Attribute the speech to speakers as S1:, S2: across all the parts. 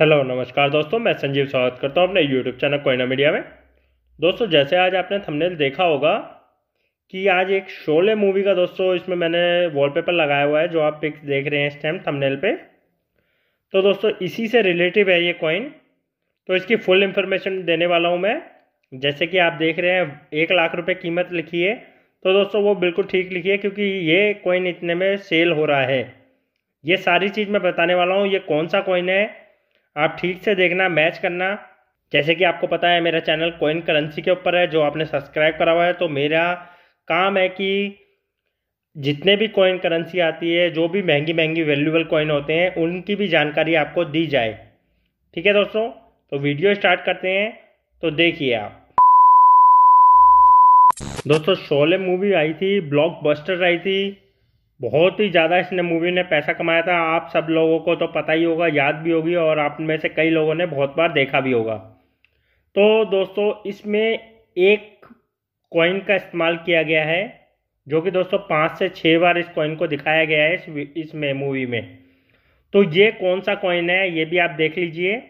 S1: hello नमस्कार दोस्तों मैं संजीव स्वागत करता हूँ अपने यूट्यूब चैनल कोयना मीडिया में दोस्तों जैसे आज आपने थंबनेल देखा होगा कि आज एक शोले मूवी का दोस्तों इसमें मैंने वॉलपेपर लगाया हुआ है जो आप पिक्स देख रहे हैं इस टाइम थंबनेल पे तो दोस्तों इसी से रिलेटिव है ये कॉइन तो इसकी फुल इन्फॉर्मेशन देने वाला हूँ मैं जैसे कि आप देख रहे हैं एक लाख रुपये कीमत लिखी है तो दोस्तों वो बिल्कुल ठीक लिखी है क्योंकि ये कॉइन इतने में सेल हो रहा है ये सारी चीज़ मैं बताने वाला हूँ ये कौन सा कॉइन है आप ठीक से देखना मैच करना जैसे कि आपको पता है मेरा चैनल कोइन करेंसी के ऊपर है जो आपने सब्सक्राइब करा हुआ है तो मेरा काम है कि जितने भी कॉइन करेंसी आती है जो भी महंगी महंगी वैल्यूबल कॉइन होते हैं उनकी भी जानकारी आपको दी जाए ठीक है दोस्तों तो वीडियो स्टार्ट करते हैं तो देखिए आप दोस्तों शोले मूवी आई थी ब्लॉकबस्टर आई थी बहुत ही ज़्यादा इसने मूवी ने पैसा कमाया था आप सब लोगों को तो पता ही होगा याद भी होगी और आप में से कई लोगों ने बहुत बार देखा भी होगा तो दोस्तों इसमें एक कॉइन का इस्तेमाल किया गया है जो कि दोस्तों पाँच से छः बार इस कॉइन को दिखाया गया है इस इसमें मूवी में तो ये कौन सा कॉइन है ये भी आप देख लीजिए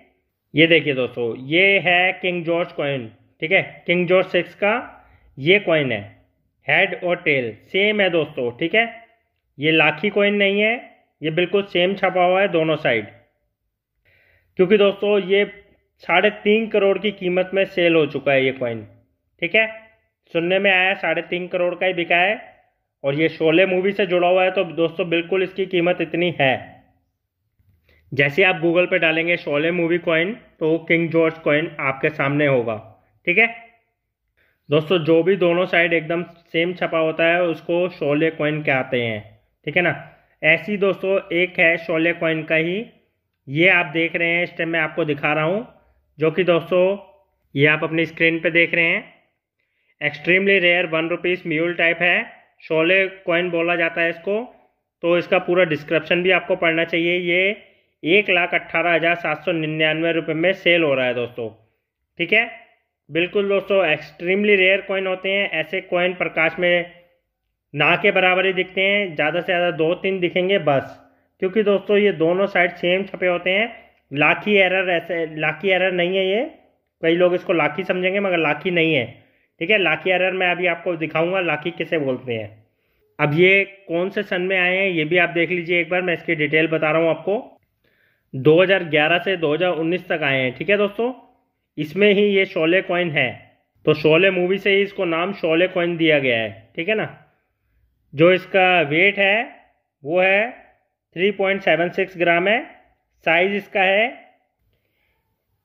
S1: ये देखिए दोस्तों ये है किंग जॉर्ज कॉइन ठीक है किंग जॉर्ज सिक्स का ये कॉइन है हेड और टेल सेम है दोस्तों ठीक है ये लाखी कोइन नहीं है ये बिल्कुल सेम छपा हुआ है दोनों साइड क्योंकि दोस्तों ये साढ़े तीन करोड़ की कीमत में सेल हो चुका है ये कॉइन ठीक है सुनने में आया साढ़े तीन करोड़ का ही बिका है और ये शोले मूवी से जुड़ा हुआ है तो दोस्तों बिल्कुल इसकी कीमत इतनी है जैसे आप गूगल पे डालेंगे शोले मूवी कॉइन तो किंग जॉर्ज कॉइन आपके सामने होगा ठीक है दोस्तों जो भी दोनों साइड एकदम सेम छपा होता है उसको शोले कॉइन कहते हैं ठीक है ना ऐसी दोस्तों एक है शोले कॉइन का ही ये आप देख रहे हैं इस टाइम मैं आपको दिखा रहा हूँ जो कि दोस्तों ये आप अपनी स्क्रीन पे देख रहे हैं extremely rare one rupees mule type है शोले कॉइन बोला जाता है इसको तो इसका पूरा डिस्क्रिप्शन भी आपको पढ़ना चाहिए ये एक लाख अट्ठारह हज़ार सात सौ निन्यानवे रुपये में सेल हो रहा है दोस्तों ठीक है बिल्कुल दोस्तों एक्सट्रीमली रेयर कॉइन होते हैं ऐसे कॉइन प्रकाश में ना के बराबर ही दिखते हैं ज़्यादा से ज़्यादा दो तीन दिखेंगे बस क्योंकि दोस्तों ये दोनों साइड सेम छपे होते हैं लाखी एरर ऐसे लाखी एरर नहीं है ये कई लोग इसको लाखी समझेंगे मगर लाखी नहीं है ठीक है लाखी एरर मैं अभी आपको दिखाऊंगा लाखी किसे बोलते हैं अब ये कौन से सन में आए हैं ये भी आप देख लीजिए एक बार मैं इसकी डिटेल बता रहा हूँ आपको दो से दो तक आए हैं ठीक है दोस्तों इसमें ही ये शोले कॉइन है तो शोले मूवी से ही इसको नाम शोले कॉइन दिया गया है ठीक है ना जो इसका वेट है वो है 3.76 ग्राम है साइज इसका है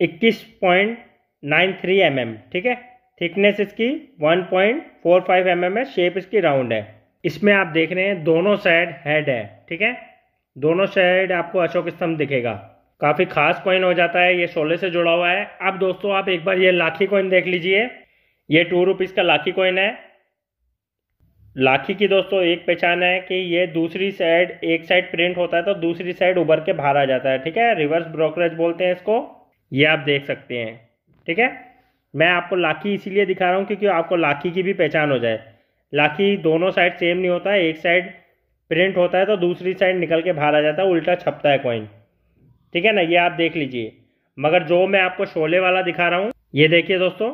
S1: 21.93 एम mm, ठीक है थिकनेस इसकी 1.45 एम mm है शेप इसकी राउंड है इसमें आप देख रहे हैं दोनों साइड हेड है ठीक है दोनों साइड आपको अशोक स्तंभ दिखेगा काफ़ी खास कॉइन हो जाता है ये सोलह से जुड़ा हुआ है अब दोस्तों आप एक बार ये लाखी कॉइन देख लीजिए ये टू रुपीज़ का लाखी कॉइन है लाखी की दोस्तों एक पहचान है कि ये दूसरी साइड एक साइड प्रिंट होता है तो दूसरी साइड उभर के बाहर आ जाता है ठीक है रिवर्स ब्रोकरेज बोलते हैं इसको ये आप देख सकते हैं ठीक है मैं आपको लाखी इसीलिए दिखा रहा हूँ क्योंकि आपको लाखी की भी पहचान हो जाए लाखी दोनों साइड सेम नहीं होता है एक साइड प्रिंट होता है तो दूसरी साइड निकल के बाहर आ जाता है उल्टा छपता है कॉइन ठीक है ना ये आप देख लीजिए मगर जो मैं आपको शोले वाला दिखा रहा हूँ ये देखिए दोस्तों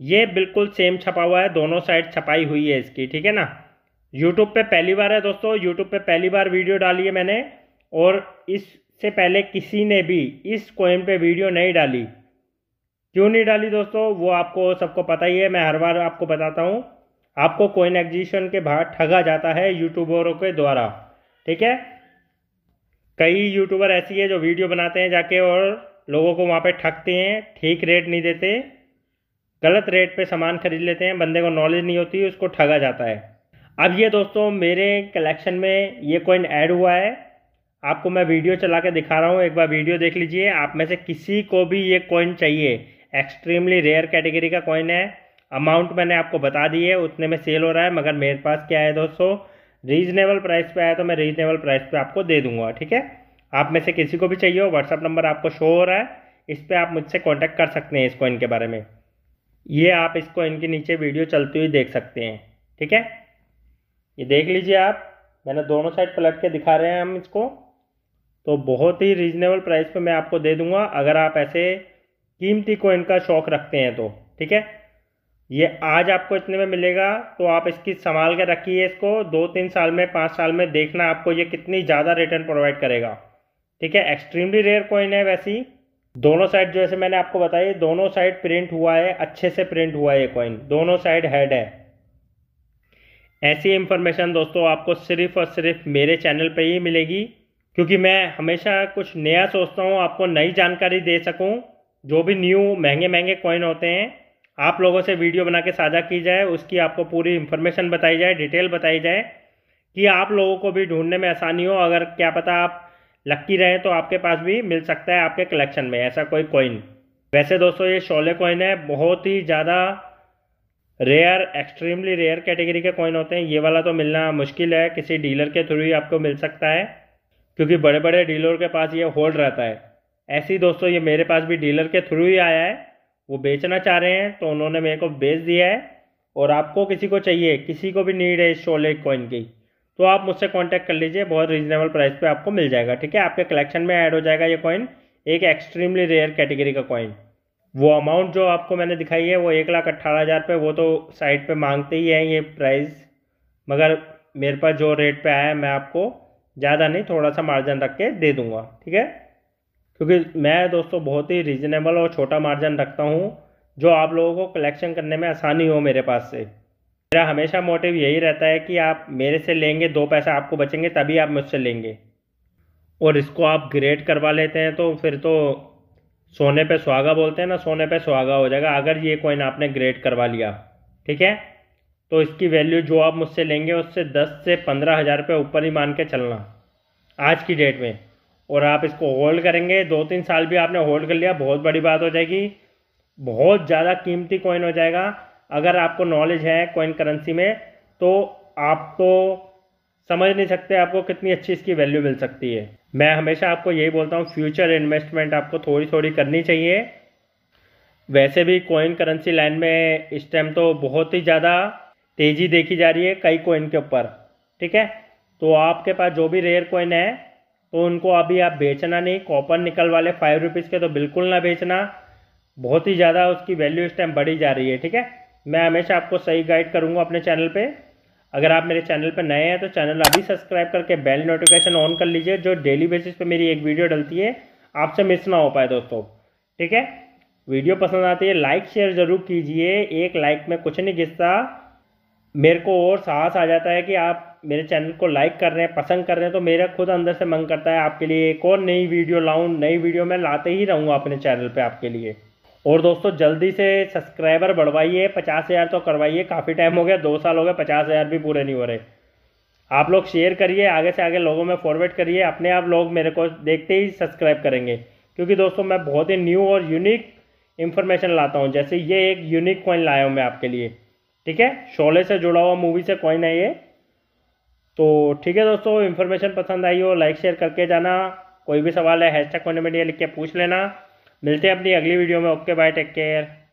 S1: ये बिल्कुल सेम छपा हुआ है दोनों साइड छपाई हुई है इसकी ठीक है ना यूट्यूब पे पहली बार है दोस्तों यूट्यूब पे पहली बार वीडियो डाली है मैंने और इससे पहले किसी ने भी इस कोइन पे वीडियो नहीं डाली क्यों नहीं डाली दोस्तों वो आपको सबको पता ही है मैं हर बार आपको बताता हूँ आपको कोइन एग्जीबिशन के बाहर ठगा जाता है यूट्यूबरों के द्वारा ठीक है कई यूट्यूबर ऐसी है जो वीडियो बनाते हैं जाके और लोगों को वहाँ पर ठगते हैं ठीक रेट नहीं देते गलत रेट पे सामान खरीद लेते हैं बंदे को नॉलेज नहीं होती उसको ठगा जाता है अब ये दोस्तों मेरे कलेक्शन में ये कॉइन ऐड हुआ है आपको मैं वीडियो चला के दिखा रहा हूँ एक बार वीडियो देख लीजिए आप में से किसी को भी ये कॉइन चाहिए एक्सट्रीमली रेयर कैटेगरी का कॉइन है अमाउंट मैंने आपको बता दी है उतने में सेल हो रहा है मगर मेरे पास क्या है दोस्तों रीजनेबल प्राइस पे आया तो मैं रीजनेबल प्राइस पे आपको दे दूंगा ठीक है आप में से किसी को भी चाहिए हो व्हाट्सअप नंबर आपको शो हो रहा है इस पर आप मुझसे कॉन्टैक्ट कर सकते हैं इस कॉइन के बारे में ये आप इसको इनके नीचे वीडियो चलती हुई देख सकते हैं ठीक है ये देख लीजिए आप मैंने दोनों साइड पलट के दिखा रहे हैं हम इसको तो बहुत ही रीजनेबल प्राइस पे मैं आपको दे दूंगा अगर आप ऐसे कीमती कोइन का शौक रखते हैं तो ठीक है ये आज आपको इतने में मिलेगा तो आप इसकी संभाल के रखिए इसको दो तीन साल में पाँच साल में देखना आपको ये कितनी ज़्यादा रिटर्न प्रोवाइड करेगा ठीक है एक्सट्रीमली रेयर कॉइन है वैसी दोनों साइड जो जैसे मैंने आपको बताया दोनों साइड प्रिंट हुआ है अच्छे से प्रिंट हुआ है ये कॉइन दोनों साइड हेड है ऐसी इन्फॉर्मेशन दोस्तों आपको सिर्फ और सिर्फ मेरे चैनल पर ही मिलेगी क्योंकि मैं हमेशा कुछ नया सोचता हूँ आपको नई जानकारी दे सकूँ जो भी न्यू महंगे महंगे कॉइन होते हैं आप लोगों से वीडियो बना के साझा की जाए उसकी आपको पूरी इन्फॉर्मेशन बताई जाए डिटेल बताई जाए कि आप लोगों को भी ढूंढने में आसानी हो अगर क्या पता आप लक्की रहे तो आपके पास भी मिल सकता है आपके कलेक्शन में ऐसा कोई कॉइन वैसे दोस्तों ये शोले कॉइन है बहुत ही ज़्यादा रेयर एक्सट्रीमली रेयर कैटेगरी के कॉइन होते हैं ये वाला तो मिलना मुश्किल है किसी डीलर के थ्रू ही आपको मिल सकता है क्योंकि बड़े बड़े डीलर के पास ये होल्ड रहता है ऐसे ही दोस्तों ये मेरे पास भी डीलर के थ्रू ही आया है वो बेचना चाह रहे हैं तो उन्होंने मेरे को बेच दिया है और आपको किसी को चाहिए किसी को भी नीड है इस शोले कॉइन की तो आप मुझसे कॉन्टैक्ट कर लीजिए बहुत रीजनेबल प्राइस पर आपको मिल जाएगा ठीक है आपके कलेक्शन में ऐड हो जाएगा ये कॉइन एक एक्सट्रीमली रेयर कैटेगरी का कॉइन वो अमाउंट जो आपको मैंने दिखाई है वो एक लाख अट्ठारह हज़ार रुपये वो तो साइट पे मांगते ही हैं ये प्राइस मगर मेरे पास जो रेट पे आया है मैं आपको ज़्यादा नहीं थोड़ा सा मार्जिन रख के दे दूँगा ठीक है क्योंकि मैं दोस्तों बहुत ही रीजनेबल और छोटा मार्जिन रखता हूँ जो आप लोगों को कलेक्शन करने में आसानी हो मेरे पास से मेरा हमेशा मोटिव यही रहता है कि आप मेरे से लेंगे दो पैसा आपको बचेंगे तभी आप मुझसे लेंगे और इसको आप ग्रेड करवा लेते हैं तो फिर तो सोने पे सुहागा बोलते हैं ना सोने पे सुहागा हो जाएगा अगर ये कॉइन आपने ग्रेड करवा लिया ठीक है तो इसकी वैल्यू जो आप मुझसे लेंगे उससे दस से पंद्रह हज़ार रुपये ऊपर ही मान के चलना आज की डेट में और आप इसको होल्ड करेंगे दो तीन साल भी आपने होल्ड कर लिया बहुत बड़ी बात हो जाएगी बहुत ज़्यादा कीमती कॉइन हो जाएगा अगर आपको नॉलेज है कॉइन करेंसी में तो आप तो समझ नहीं सकते आपको कितनी अच्छी इसकी वैल्यू मिल सकती है मैं हमेशा आपको यही बोलता हूँ फ्यूचर इन्वेस्टमेंट आपको थोड़ी थोड़ी करनी चाहिए वैसे भी कॉइन करेंसी लाइन में इस टाइम तो बहुत ही ज़्यादा तेज़ी देखी जा रही है कई कोइन के ऊपर ठीक है तो आपके पास जो भी रेयर कोइन है तो उनको अभी आप बेचना नहीं कॉपर निकल वाले फाइव रुपीज़ के तो बिल्कुल ना बेचना बहुत ही ज़्यादा उसकी वैल्यू इस टाइम बढ़ी जा रही है ठीक है मैं हमेशा आपको सही गाइड करूँगा अपने चैनल पे अगर आप मेरे चैनल पर नए हैं तो चैनल अभी सब्सक्राइब करके बेल नोटिफिकेशन ऑन कर लीजिए जो डेली बेसिस पे मेरी एक वीडियो डलती है आपसे मिस ना हो पाए दोस्तों ठीक है वीडियो पसंद आती है लाइक शेयर ज़रूर कीजिए एक लाइक में कुछ नहीं घिसता मेरे को और साहस आ जाता है कि आप मेरे चैनल को लाइक कर रहे हैं पसंद कर रहे हैं तो मेरा खुद अंदर से मन करता है आपके लिए एक और नई वीडियो लाऊं नई वीडियो मैं लाते ही रहूँगा अपने चैनल पे आपके लिए और दोस्तों जल्दी से सब्सक्राइबर बढ़वाइए पचास हज़ार तो करवाइए काफ़ी टाइम हो गया दो साल हो गए पचास हज़ार भी पूरे नहीं हो रहे आप लोग शेयर करिए आगे से आगे लोगों में फॉरवर्ड करिए अपने आप लोग मेरे को देखते ही सब्सक्राइब करेंगे क्योंकि दोस्तों मैं बहुत ही न्यू और यूनिक इन्फॉर्मेशन लाता हूँ जैसे ये एक यूनिक कॉइन लाया हूँ मैं आपके लिए ठीक है शोले से जुड़ा हुआ मूवी से कॉइन है ये तो ठीक है दोस्तों इन्फॉर्मेशन पसंद आई हो लाइक शेयर करके जाना कोई भी सवाल है हैशटैग कॉन्टमेडिया लिख के पूछ लेना मिलते हैं अपनी अगली वीडियो में ओके बाय टेक केयर